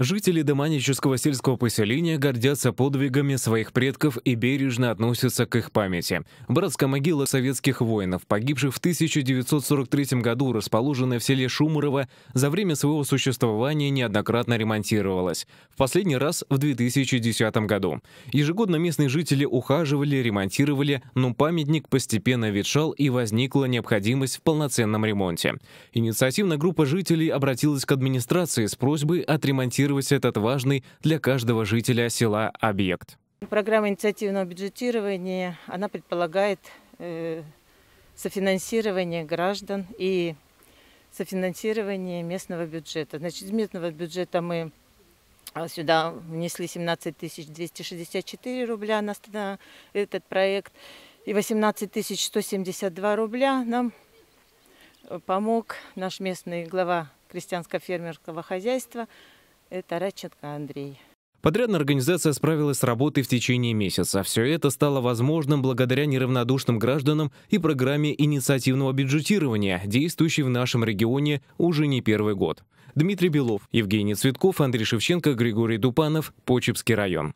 Жители доманического сельского поселения гордятся подвигами своих предков и бережно относятся к их памяти. Братская могила советских воинов, погибших в 1943 году, расположенная в селе Шумурово, за время своего существования неоднократно ремонтировалась. В последний раз в 2010 году. Ежегодно местные жители ухаживали, ремонтировали, но памятник постепенно ветшал и возникла необходимость в полноценном ремонте. Инициативная группа жителей обратилась к администрации с просьбой отремонтировать финансировать этот важный для каждого жителя села объект. Программа инициативного бюджетирования, она предполагает э, софинансирование граждан и софинансирование местного бюджета. Значит, из местного бюджета мы э, сюда внесли 17 264 рубля на, на этот проект. И 18 172 рубля нам э, помог наш местный глава крестьянско-фермерского хозяйства Тараченко Андрей. Подрядная организация справилась с работой в течение месяца. Все это стало возможным благодаря неравнодушным гражданам и программе инициативного бюджетирования, действующей в нашем регионе уже не первый год. Дмитрий Белов, Евгений Цветков, Андрей Шевченко, Григорий Дупанов, Почепский район.